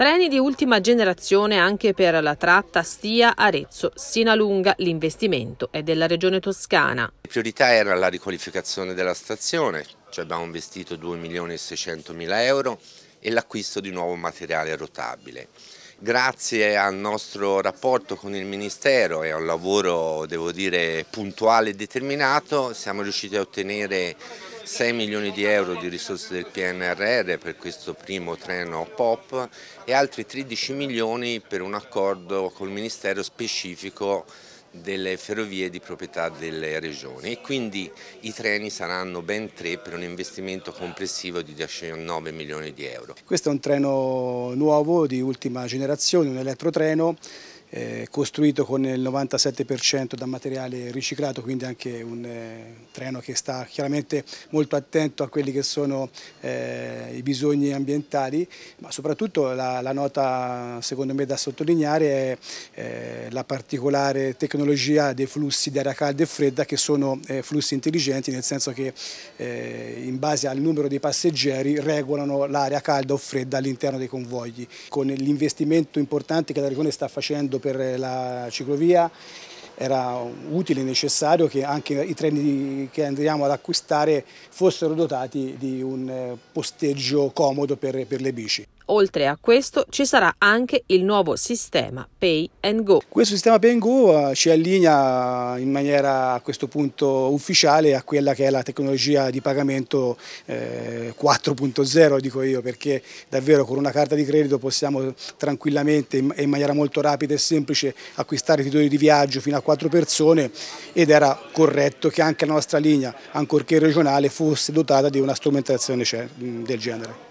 Treni di ultima generazione anche per la tratta Stia-Arezzo-Sinalunga. L'investimento è della regione toscana. La priorità era la riqualificazione della stazione, cioè abbiamo investito 2 milioni e 600 mila euro e l'acquisto di nuovo materiale rotabile. Grazie al nostro rapporto con il Ministero e a un lavoro, devo dire, puntuale e determinato, siamo riusciti a ottenere 6 milioni di euro di risorse del PNRR per questo primo treno POP e altri 13 milioni per un accordo col Ministero specifico delle ferrovie di proprietà delle regioni e quindi i treni saranno ben tre per un investimento complessivo di 19 milioni di euro. Questo è un treno nuovo di ultima generazione, un elettrotreno eh, costruito con il 97% da materiale riciclato, quindi anche un eh, treno che sta chiaramente molto attento a quelli che sono eh, i bisogni ambientali, ma soprattutto la, la, nota secondo me da sottolineare è eh, la particolare tecnologia dei flussi di aria calda e fredda che sono eh, flussi intelligenti, nel senso che eh, in base al numero di passeggeri regolano l'aria calda o fredda all'interno dei convogli. Con l'investimento importante che la Regione sta facendo per la ciclovia era utile e necessario che anche i treni che andiamo ad acquistare fossero dotati di un eh, posteggio comodo per, per le bici oltre a questo ci sarà anche il nuovo sistema Pay and Go. Questo sistema Pay and Go eh, ci allinea in maniera a questo punto ufficiale a quella che è la tecnologia di pagamento 4.0 eh, dico io perché davvero con una carta di credito possiamo tranquillamente e in maniera molto rapida e semplice acquistare titoli di viaggio fino a 4 persone ed era corretto che anche la nostra linea ancorché regionale fosse dotata di una strumentazione cioè, del genere.